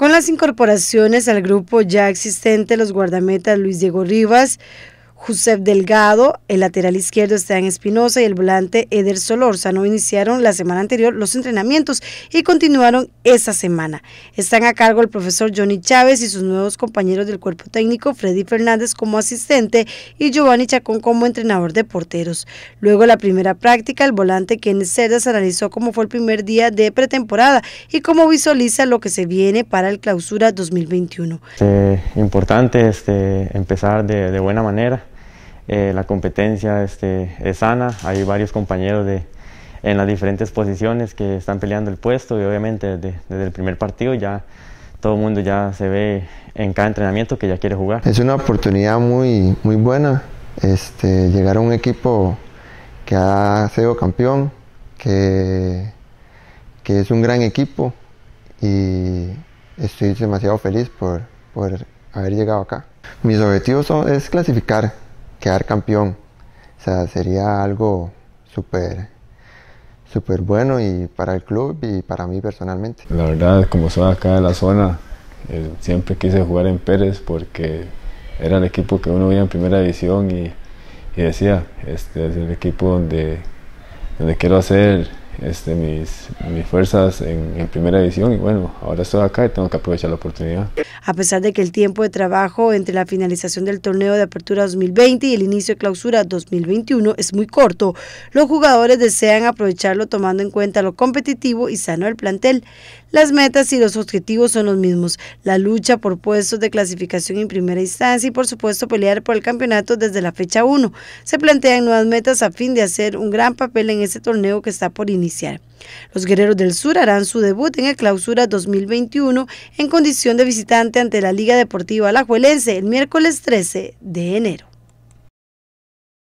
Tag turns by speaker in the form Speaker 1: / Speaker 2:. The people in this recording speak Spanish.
Speaker 1: Con las incorporaciones al grupo ya existente, los guardametas Luis Diego Rivas, Josep Delgado, el lateral izquierdo Esteban Espinosa y el volante Eder Solórzano iniciaron la semana anterior los entrenamientos y continuaron esa semana. Están a cargo el profesor Johnny Chávez y sus nuevos compañeros del cuerpo técnico Freddy Fernández como asistente y Giovanni Chacón como entrenador de porteros. Luego la primera práctica, el volante Kenneth Cerdas analizó cómo fue el primer día de pretemporada y cómo visualiza lo que se viene para el clausura 2021.
Speaker 2: Eh, importante este, empezar de, de buena manera eh, la competencia este, es sana, hay varios compañeros de, en las diferentes posiciones que están peleando el puesto y obviamente desde, el primer partido ya todo el mundo ya se ve en cada entrenamiento que ya quiere jugar.
Speaker 3: Es una oportunidad muy, muy buena este, llegar a un equipo que ha sido campeón, que, que es un gran equipo y estoy demasiado feliz por, por haber llegado acá. Mis objetivos son, es clasificar, quedar campeón. O sea, sería algo súper súper bueno y para el club y para mí personalmente.
Speaker 4: La verdad, como soy acá de la zona, eh, siempre quise jugar en Pérez porque era el equipo que uno veía en primera división y, decía, este es el equipo donde, donde quiero hacer este, mis, mis fuerzas en, primera edición y bueno, ahora estoy acá y tengo que aprovechar la oportunidad.
Speaker 1: A pesar de que el tiempo de trabajo entre la finalización del torneo de apertura 2020 y el inicio de clausura 2021 es muy corto, los jugadores desean aprovecharlo tomando en cuenta lo competitivo y sano del plantel. Las metas y los objetivos son los mismos, la lucha por puestos de clasificación en primera instancia y por supuesto pelear por el campeonato desde la fecha 1. Se plantean nuevas metas a fin de hacer un gran papel en este torneo que está por iniciar. Los guerreros del sur harán su debut en el Clausura 2021 en condición de visitante ante la Liga Deportiva Alajuelense el miércoles 13 de enero.